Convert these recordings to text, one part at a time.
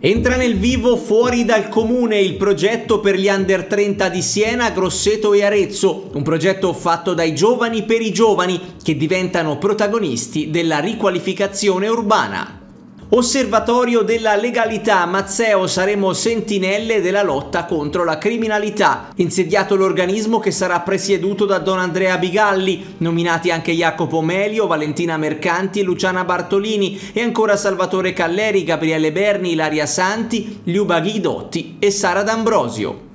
Entra nel vivo fuori dal comune il progetto per gli under 30 di Siena, Grosseto e Arezzo, un progetto fatto dai giovani per i giovani che diventano protagonisti della riqualificazione urbana. Osservatorio della legalità, Mazzeo saremo sentinelle della lotta contro la criminalità. Insediato l'organismo che sarà presieduto da Don Andrea Bigalli, nominati anche Jacopo Melio, Valentina Mercanti e Luciana Bartolini e ancora Salvatore Calleri, Gabriele Berni, Ilaria Santi, Liuba Ghidotti e Sara D'Ambrosio.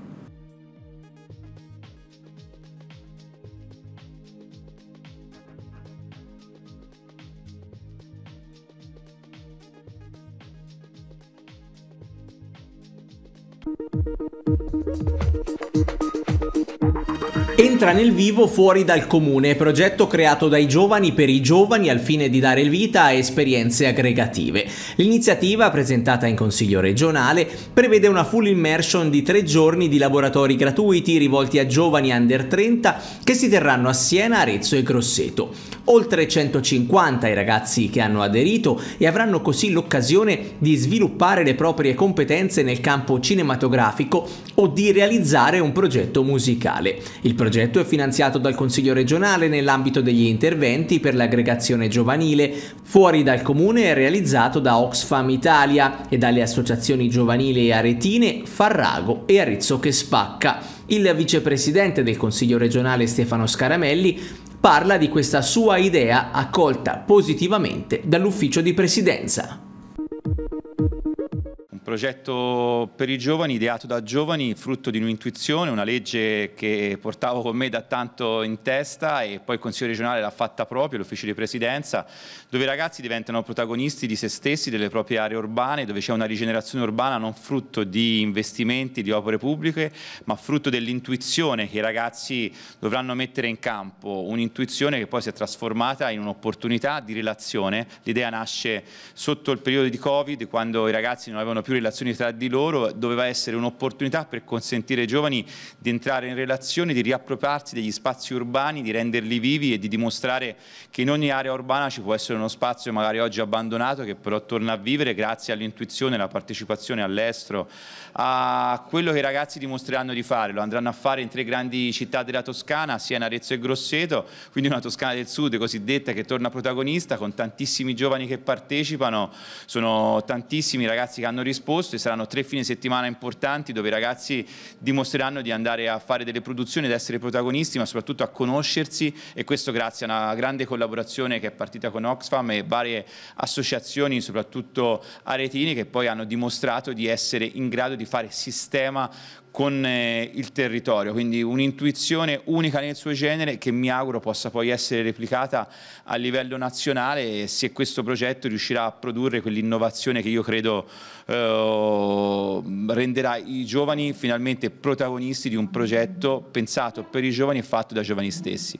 entra nel vivo fuori dal comune, progetto creato dai giovani per i giovani al fine di dare vita a esperienze aggregative. L'iniziativa, presentata in Consiglio regionale, prevede una full immersion di tre giorni di laboratori gratuiti rivolti a giovani under 30 che si terranno a Siena, Arezzo e Grosseto. Oltre 150 i ragazzi che hanno aderito e avranno così l'occasione di sviluppare le proprie competenze nel campo cinematografico o di realizzare un progetto musicale. Il progetto progetto è finanziato dal Consiglio regionale nell'ambito degli interventi per l'aggregazione giovanile, fuori dal comune è realizzato da Oxfam Italia e dalle associazioni giovanili aretine Farrago e Arezzo che spacca. Il vicepresidente del Consiglio regionale Stefano Scaramelli parla di questa sua idea accolta positivamente dall'ufficio di presidenza progetto per i giovani ideato da giovani, frutto di un'intuizione, una legge che portavo con me da tanto in testa e poi il Consiglio regionale l'ha fatta proprio, l'ufficio di presidenza, dove i ragazzi diventano protagonisti di se stessi, delle proprie aree urbane, dove c'è una rigenerazione urbana non frutto di investimenti, di opere pubbliche, ma frutto dell'intuizione che i ragazzi dovranno mettere in campo, un'intuizione che poi si è trasformata in un'opportunità di relazione. L'idea nasce sotto il periodo di Covid, quando i ragazzi non avevano più più relazioni tra di loro, doveva essere un'opportunità per consentire ai giovani di entrare in relazione, di riappropriarsi degli spazi urbani, di renderli vivi e di dimostrare che in ogni area urbana ci può essere uno spazio magari oggi abbandonato che però torna a vivere grazie all'intuizione, alla partecipazione all'estero, a quello che i ragazzi dimostreranno di fare, lo andranno a fare in tre grandi città della Toscana, Siena, Arezzo e Grosseto, quindi una Toscana del Sud cosiddetta che torna protagonista con tantissimi giovani che partecipano, sono tantissimi ragazzi che hanno risposto esposto, ci saranno tre fine settimana importanti dove i ragazzi dimostreranno di andare a fare delle produzioni, di essere protagonisti, ma soprattutto a conoscersi e questo grazie a una grande collaborazione che è partita con Oxfam e varie associazioni, soprattutto aretini, che poi hanno dimostrato di essere in grado di fare sistema con eh, il territorio, quindi un'intuizione unica nel suo genere che mi auguro possa poi essere replicata a livello nazionale se questo progetto riuscirà a produrre quell'innovazione che io credo eh, renderà i giovani finalmente protagonisti di un progetto pensato per i giovani e fatto da giovani stessi.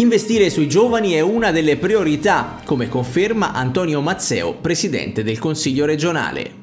Investire sui giovani è una delle priorità, come conferma Antonio Mazzeo, presidente del Consiglio regionale.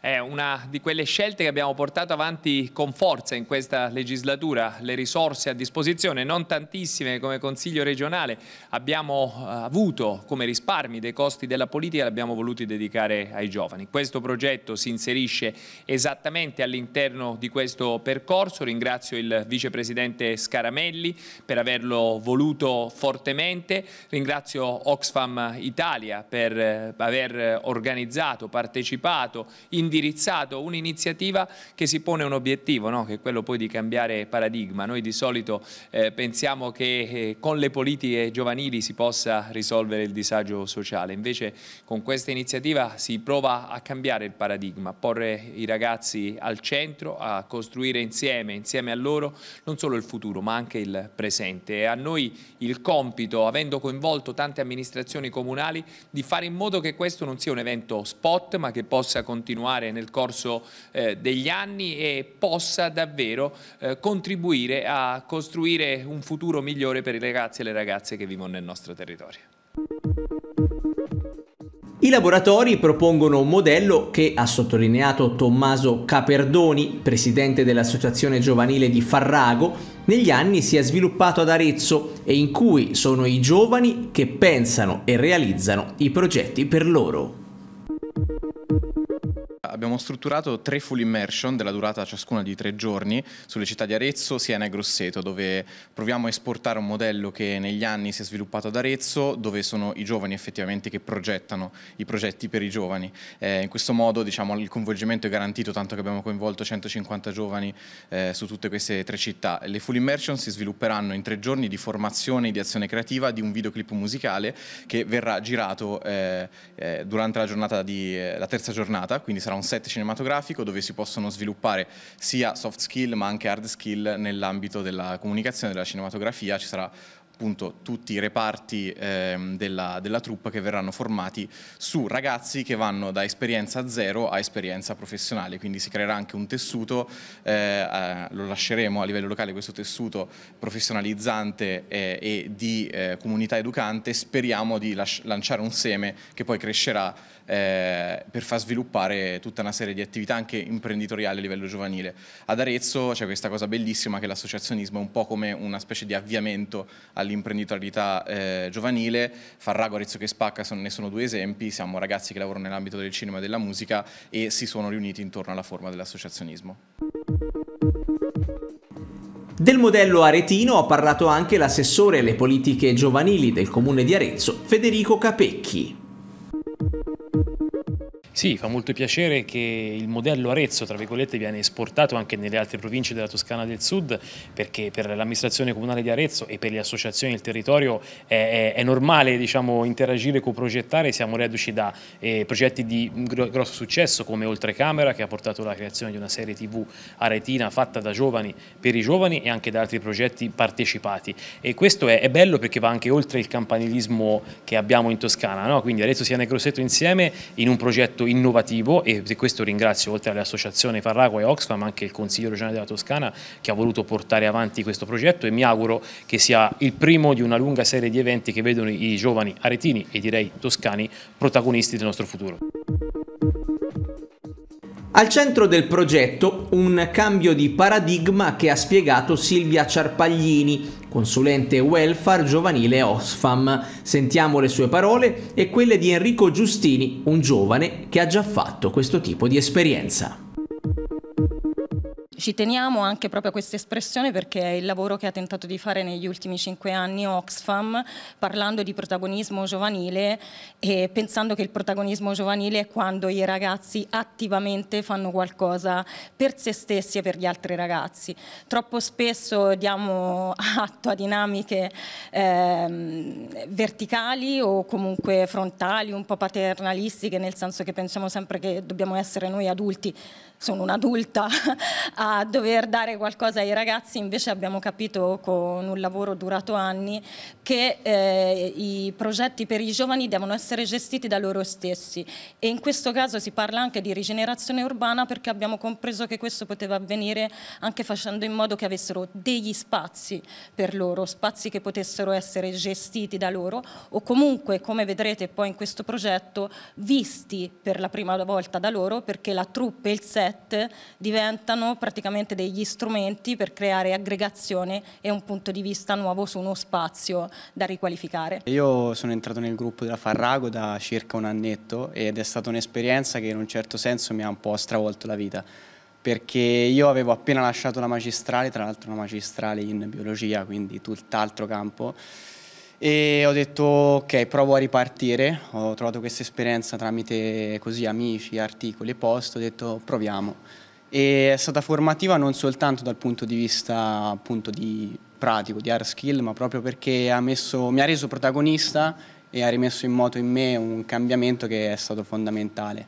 È una di quelle scelte che abbiamo portato avanti con forza in questa legislatura, le risorse a disposizione, non tantissime come Consiglio regionale, abbiamo eh, avuto come risparmi dei costi della politica, li abbiamo voluti dedicare ai giovani. Questo progetto si inserisce esattamente all'interno di questo percorso, ringrazio il Vicepresidente Scaramelli per averlo voluto fortemente, ringrazio Oxfam Italia per eh, aver organizzato, partecipato, indirizzato indirizzato un'iniziativa che si pone un obiettivo, no? che è quello poi di cambiare paradigma. Noi di solito eh, pensiamo che eh, con le politiche giovanili si possa risolvere il disagio sociale, invece con questa iniziativa si prova a cambiare il paradigma, a porre i ragazzi al centro, a costruire insieme, insieme a loro, non solo il futuro ma anche il presente. E a noi il compito, avendo coinvolto tante amministrazioni comunali, di fare in modo che questo non sia un evento spot ma che possa continuare nel corso corso eh, degli anni e possa davvero eh, contribuire a costruire un futuro migliore per i ragazzi e le ragazze che vivono nel nostro territorio. I laboratori propongono un modello che, ha sottolineato Tommaso Caperdoni, presidente dell'associazione giovanile di Farrago, negli anni si è sviluppato ad Arezzo e in cui sono i giovani che pensano e realizzano i progetti per loro abbiamo strutturato tre full immersion della durata ciascuna di tre giorni sulle città di Arezzo, Siena e Grosseto, dove proviamo a esportare un modello che negli anni si è sviluppato ad Arezzo, dove sono i giovani effettivamente che progettano i progetti per i giovani. Eh, in questo modo diciamo, il coinvolgimento è garantito, tanto che abbiamo coinvolto 150 giovani eh, su tutte queste tre città. Le full immersion si svilupperanno in tre giorni di formazione e di azione creativa di un videoclip musicale che verrà girato eh, eh durante la, giornata di, eh, la terza giornata, quindi sarà un set cinematografico dove si possono sviluppare sia soft skill ma anche hard skill nell'ambito della comunicazione, della cinematografia. Ci sarà appunto tutti i reparti ehm, della, della troupe che verranno formati su ragazzi che vanno da esperienza zero a esperienza professionale, quindi si creerà anche un tessuto, eh, eh, lo lasceremo a livello locale questo tessuto professionalizzante eh, e di eh, comunità educante, speriamo di lanciare un seme che poi crescerà eh, per far sviluppare tutta una serie di attività anche imprenditoriali a livello giovanile. Ad Arezzo c'è questa cosa bellissima che l'associazionismo è un po' come una specie di avviamento all'imprenditorialità eh, giovanile, Farrago, Arezzo che spacca sono, ne sono due esempi, siamo ragazzi che lavorano nell'ambito del cinema e della musica e si sono riuniti intorno alla forma dell'associazionismo. Del modello aretino ha parlato anche l'assessore alle politiche giovanili del comune di Arezzo, Federico Capecchi. Sì, fa molto piacere che il modello Arezzo, tra virgolette, viene esportato anche nelle altre province della Toscana del Sud, perché per l'amministrazione comunale di Arezzo e per le associazioni del territorio è, è, è normale diciamo, interagire, coprogettare, siamo reduci da eh, progetti di grosso successo come Oltrecamera, che ha portato alla creazione di una serie tv aretina fatta da giovani per i giovani e anche da altri progetti partecipati. E questo è, è bello perché va anche oltre il campanilismo che abbiamo in Toscana, no? quindi Arezzo Siena e Grosseto insieme in un progetto innovativo e di questo ringrazio oltre all'associazione Farrago e Oxfam anche il Consiglio regionale della Toscana che ha voluto portare avanti questo progetto e mi auguro che sia il primo di una lunga serie di eventi che vedono i giovani aretini e direi toscani protagonisti del nostro futuro. Al centro del progetto un cambio di paradigma che ha spiegato Silvia Ciarpaglini, consulente welfare giovanile Oxfam. Sentiamo le sue parole e quelle di Enrico Giustini, un giovane che ha già fatto questo tipo di esperienza ci teniamo anche proprio a questa espressione perché è il lavoro che ha tentato di fare negli ultimi cinque anni Oxfam parlando di protagonismo giovanile e pensando che il protagonismo giovanile è quando i ragazzi attivamente fanno qualcosa per se stessi e per gli altri ragazzi. Troppo spesso diamo atto a dinamiche eh, verticali o comunque frontali, un po' paternalistiche, nel senso che pensiamo sempre che dobbiamo essere noi adulti, sono un'adulta a a dover dare qualcosa ai ragazzi, invece abbiamo capito con un lavoro durato anni che eh, i progetti per i giovani devono essere gestiti da loro stessi e in questo caso si parla anche di rigenerazione urbana perché abbiamo compreso che questo poteva avvenire anche facendo in modo che avessero degli spazi per loro, spazi che potessero essere gestiti da loro o comunque, come vedrete poi in questo progetto, visti per la prima volta da loro perché la troupe e il set diventano praticamente praticamente degli strumenti per creare aggregazione e un punto di vista nuovo su uno spazio da riqualificare. Io sono entrato nel gruppo della Farrago da circa un annetto ed è stata un'esperienza che in un certo senso mi ha un po' stravolto la vita perché io avevo appena lasciato la magistrale, tra l'altro una magistrale in biologia, quindi tutt'altro campo, e ho detto ok provo a ripartire, ho trovato questa esperienza tramite così amici, articoli post, ho detto proviamo e è stata formativa non soltanto dal punto di vista appunto di pratico, di hard skill, ma proprio perché ha messo, mi ha reso protagonista e ha rimesso in moto in me un cambiamento che è stato fondamentale,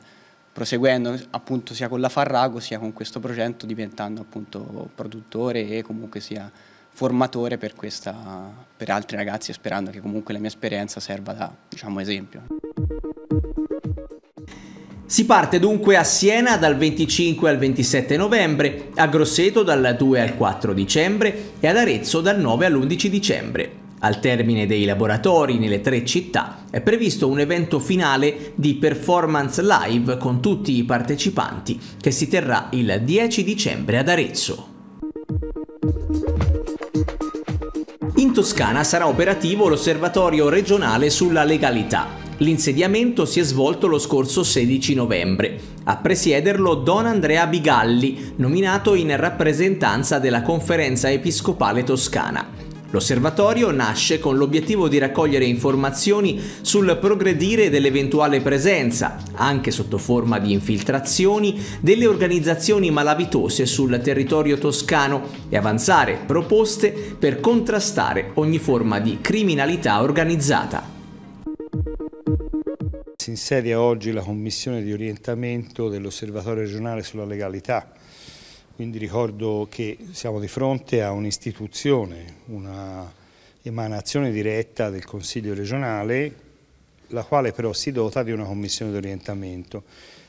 proseguendo appunto sia con la Farrago sia con questo progetto, diventando appunto produttore e comunque sia formatore per, questa, per altri ragazzi, sperando che comunque la mia esperienza serva da diciamo, esempio. Si parte dunque a Siena dal 25 al 27 novembre, a Grosseto dal 2 al 4 dicembre e ad Arezzo dal 9 all'11 dicembre. Al termine dei laboratori nelle tre città è previsto un evento finale di performance live con tutti i partecipanti che si terrà il 10 dicembre ad Arezzo. In Toscana sarà operativo l'osservatorio regionale sulla legalità L'insediamento si è svolto lo scorso 16 novembre. A presiederlo Don Andrea Bigalli, nominato in rappresentanza della Conferenza Episcopale Toscana. L'osservatorio nasce con l'obiettivo di raccogliere informazioni sul progredire dell'eventuale presenza, anche sotto forma di infiltrazioni, delle organizzazioni malavitose sul territorio toscano e avanzare proposte per contrastare ogni forma di criminalità organizzata si insedia oggi la commissione di orientamento dell'Osservatorio regionale sulla legalità. Quindi ricordo che siamo di fronte a un'istituzione, una emanazione diretta del Consiglio regionale, la quale però si dota di una commissione di orientamento.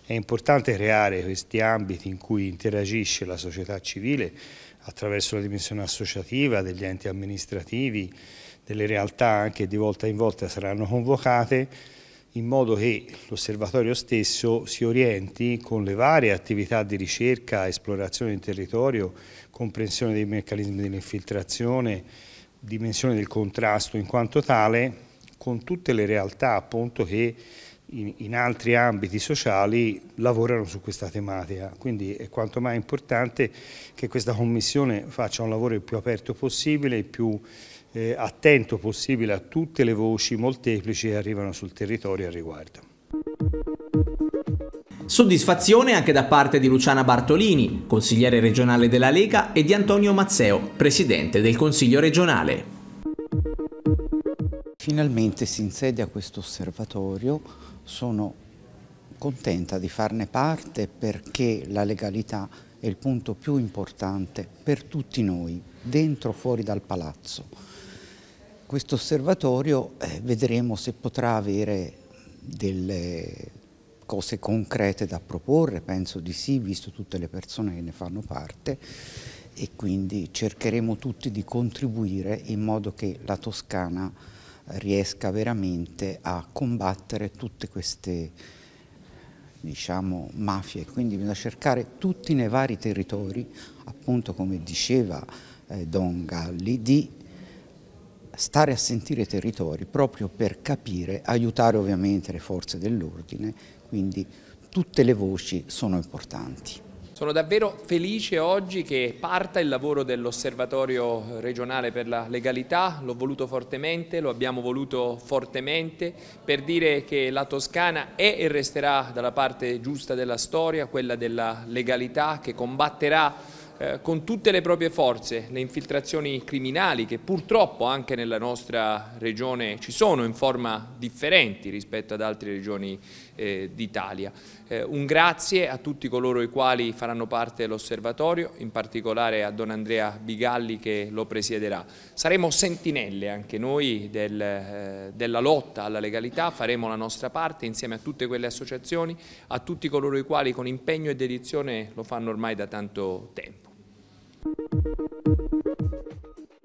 È importante creare questi ambiti in cui interagisce la società civile attraverso la dimensione associativa degli enti amministrativi, delle realtà che di volta in volta saranno convocate in modo che l'osservatorio stesso si orienti con le varie attività di ricerca, esplorazione del territorio, comprensione dei meccanismi dell'infiltrazione, dimensione del contrasto in quanto tale, con tutte le realtà appunto che in, altri ambiti sociali lavorano su questa tematica. Quindi è quanto mai importante che questa Commissione faccia un lavoro il più aperto possibile, il più eh, attento possibile a tutte le voci molteplici che arrivano sul territorio a riguardo. Soddisfazione anche da parte di Luciana Bartolini, consigliere regionale della Lega, e di Antonio Mazzeo, presidente del Consiglio regionale. Finalmente si insedia questo osservatorio, sono contenta di farne parte perché la legalità è il punto più importante per tutti noi, dentro o fuori dal palazzo questo osservatorio eh, vedremo se potrà avere delle cose concrete da proporre, penso di sì, visto tutte le persone che ne fanno parte e quindi cercheremo tutti di contribuire in modo che la Toscana riesca veramente a combattere tutte queste diciamo, mafie, quindi bisogna cercare tutti nei vari territori, appunto come diceva eh, Don Galli, di stare a sentire i territori proprio per capire, aiutare ovviamente le forze dell'ordine, quindi tutte le voci sono importanti. Sono davvero felice oggi che parta il lavoro dell'Osservatorio regionale per la legalità, l'ho voluto fortemente, lo abbiamo voluto fortemente per dire che la Toscana è e resterà dalla parte giusta della storia, quella della legalità che combatterà eh, con tutte le proprie forze le infiltrazioni criminali che purtroppo anche nella nostra regione ci sono in forma differenti rispetto ad altre regioni eh, d'Italia. Eh, un grazie a tutti coloro i quali faranno parte dell'osservatorio, in particolare a Don Andrea Bigalli che lo presiederà. Saremo sentinelle anche noi del, eh, della lotta alla legalità, faremo la nostra parte insieme a tutte quelle associazioni, a tutti coloro i quali con impegno e dedizione lo fanno ormai da tanto tempo.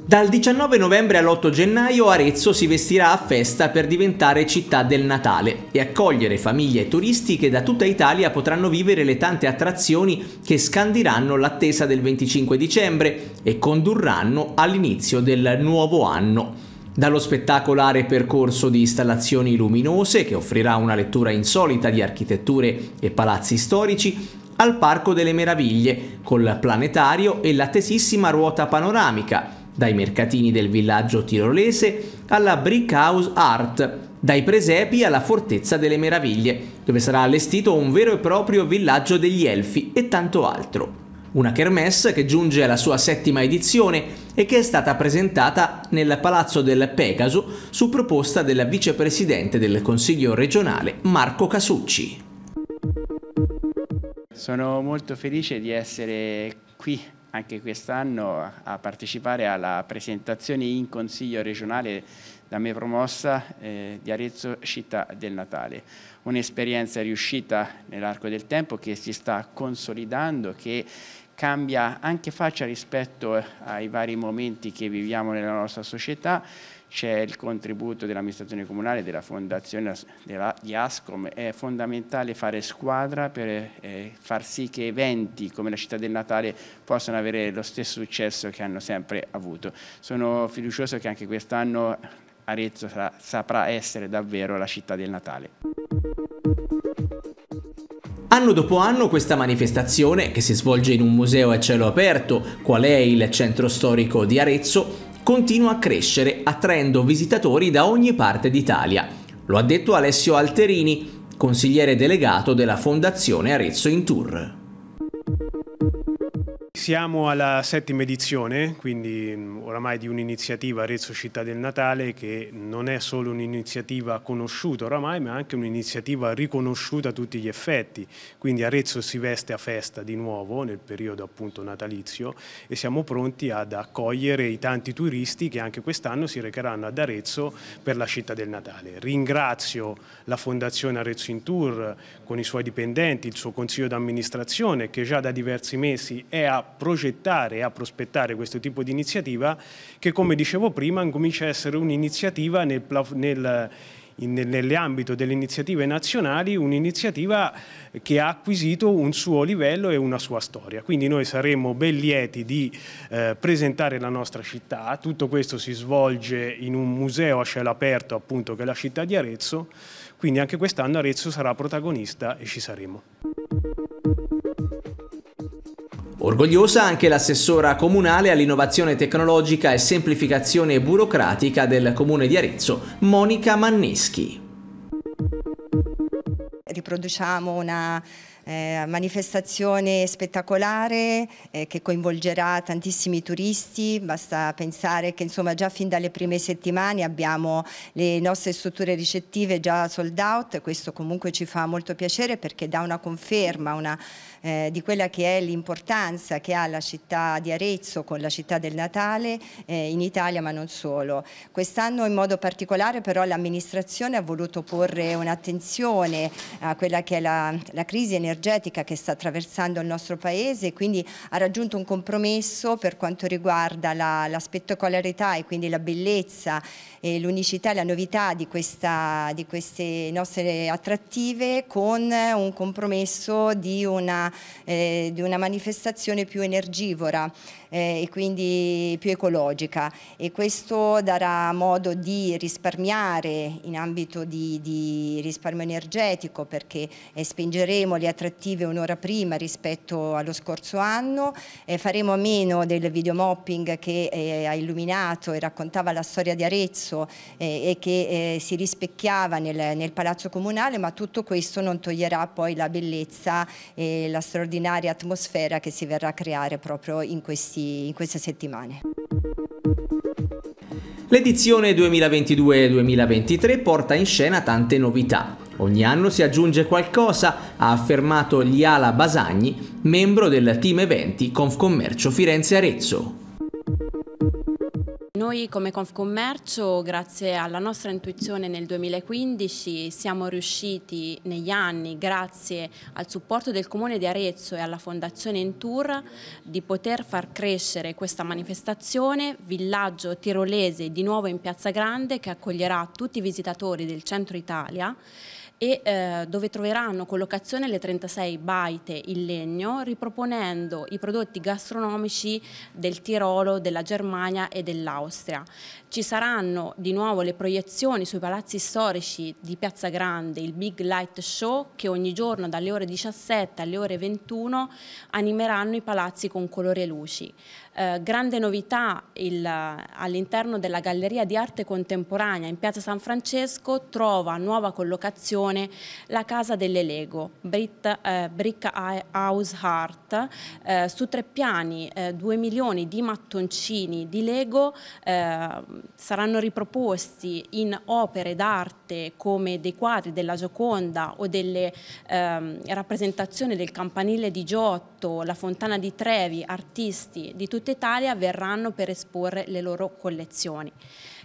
Dal 19 novembre all'8 gennaio Arezzo si vestirà a festa per diventare città del Natale e accogliere famiglie e turisti che da tutta Italia potranno vivere le tante attrazioni che scandiranno l'attesa del 25 dicembre e condurranno all'inizio del nuovo anno dallo spettacolare percorso di installazioni luminose che offrirà una lettura insolita di architetture e palazzi storici, al Parco delle Meraviglie, col planetario e l'attesissima ruota panoramica, dai mercatini del villaggio tirolese alla Brick House Art, dai presepi alla Fortezza delle Meraviglie, dove sarà allestito un vero e proprio villaggio degli elfi e tanto altro. Una kermesse che giunge alla sua settima edizione e che è stata presentata nel Palazzo del Pegaso su proposta del vicepresidente del Consiglio regionale Marco Casucci. Sono molto felice di essere qui anche quest'anno a partecipare alla presentazione in Consiglio regionale da me promossa eh, di Arezzo Città del Natale. Un'esperienza riuscita nell'arco del tempo che si sta consolidando, che cambia anche faccia rispetto eh, ai vari momenti che viviamo nella nostra società, c'è il contributo dell'amministrazione comunale, della fondazione della, di Ascom, è fondamentale fare squadra per eh, far sì che eventi come la città del Natale possano avere lo stesso successo che hanno sempre avuto. Sono fiducioso che anche quest'anno Arezzo sarà, saprà essere davvero la città del Natale. Anno dopo anno questa manifestazione, che si svolge in un museo a cielo aperto, qual è il centro storico di Arezzo, continua a crescere, attraendo visitatori da ogni parte d'Italia. Lo ha detto Alessio Alterini, consigliere delegato della Fondazione Arezzo in Tour. Siamo alla settima edizione, quindi mm, oramai di un'iniziativa Arezzo Città del Natale che non è solo un'iniziativa conosciuta oramai, ma anche un'iniziativa riconosciuta a tutti gli effetti. Quindi Arezzo si veste a festa di nuovo nel periodo appunto natalizio e siamo pronti ad accogliere i tanti turisti che anche quest'anno si recheranno ad Arezzo per la Città del Natale. Ringrazio la Fondazione Arezzo in Tour con i suoi dipendenti, il suo consiglio d'amministrazione che già da diversi mesi è a progettare e a prospettare questo tipo di iniziativa che come dicevo prima incomincia a essere un'iniziativa nel, nel nell'ambito delle iniziative nazionali un'iniziativa che ha acquisito un suo livello e una sua storia. Quindi noi saremo ben lieti di eh, presentare la nostra città, tutto questo si svolge in un museo a cielo aperto appunto che è la città di Arezzo, quindi anche quest'anno Arezzo sarà protagonista e ci saremo. Orgogliosa anche l'assessora comunale all'innovazione tecnologica e semplificazione burocratica del comune di Arezzo, Monica Manneschi. Riproduciamo una eh, manifestazione spettacolare eh, che coinvolgerà tantissimi turisti, basta pensare che insomma già fin dalle prime settimane abbiamo le nostre strutture ricettive già sold out, questo comunque ci fa molto piacere perché dà una conferma, una eh, di quella che è l'importanza che ha la città di Arezzo con la città del Natale eh, in Italia ma non solo. Quest'anno in modo particolare però l'amministrazione ha voluto porre un'attenzione a quella che è la, la crisi energetica che sta attraversando il nostro paese e quindi ha raggiunto un compromesso per quanto riguarda la, la spettacolarità e quindi la bellezza e l'unicità e la novità di, questa, di queste nostre attrattive con un compromesso di una eh, di una manifestazione più energivora eh, e quindi più ecologica e questo darà modo di risparmiare in ambito di, di risparmio energetico perché eh, spingeremo le attrattive un'ora prima rispetto allo scorso anno, eh, faremo a meno del videomopping che eh, ha illuminato e raccontava la storia di Arezzo eh, e che eh, si rispecchiava nel, nel Palazzo Comunale ma tutto questo non toglierà poi la bellezza e la straordinaria atmosfera che si verrà a creare proprio in questi in queste settimane. L'edizione 2022-2023 porta in scena tante novità. Ogni anno si aggiunge qualcosa, ha affermato Liala Basagni, membro del team eventi Confcommercio Firenze-Arezzo. Noi come Confcommercio, grazie alla nostra intuizione nel 2015, siamo riusciti negli anni, grazie al supporto del Comune di Arezzo e alla Fondazione Intour, di poter far crescere questa manifestazione, villaggio tirolese di nuovo in Piazza Grande che accoglierà tutti i visitatori del centro Italia e eh, dove troveranno collocazione le 36 baite in legno riproponendo i prodotti gastronomici del Tirolo, della Germania e dell'Austria. Ci saranno di nuovo le proiezioni sui palazzi storici di Piazza Grande, il Big Light Show che ogni giorno dalle ore 17 alle ore 21 animeranno i palazzi con colori e luci. Eh, grande novità all'interno della Galleria di Arte Contemporanea in Piazza San Francesco trova nuova collocazione la Casa delle Lego, Brit, eh, Brick House Art, eh, su tre piani, 2 eh, milioni di mattoncini di Lego eh, saranno riproposti in opere d'arte come dei quadri della Gioconda o delle ehm, rappresentazioni del campanile di Giotto, la fontana di Trevi, artisti di tutta Italia verranno per esporre le loro collezioni.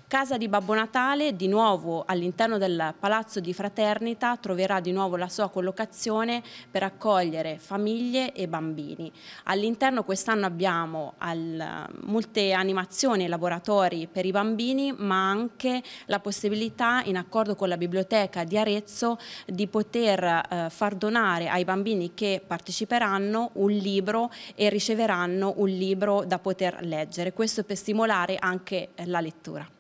Casa di Babbo Natale, di nuovo all'interno del Palazzo di Fraternita, troverà di nuovo la sua collocazione per accogliere famiglie e bambini. All'interno quest'anno abbiamo al, eh, molte animazioni e laboratori per i bambini bambini, ma anche la possibilità, in accordo con la biblioteca di Arezzo, di poter eh, far donare ai bambini che parteciperanno un libro e riceveranno un libro da poter leggere. Questo per stimolare anche la lettura.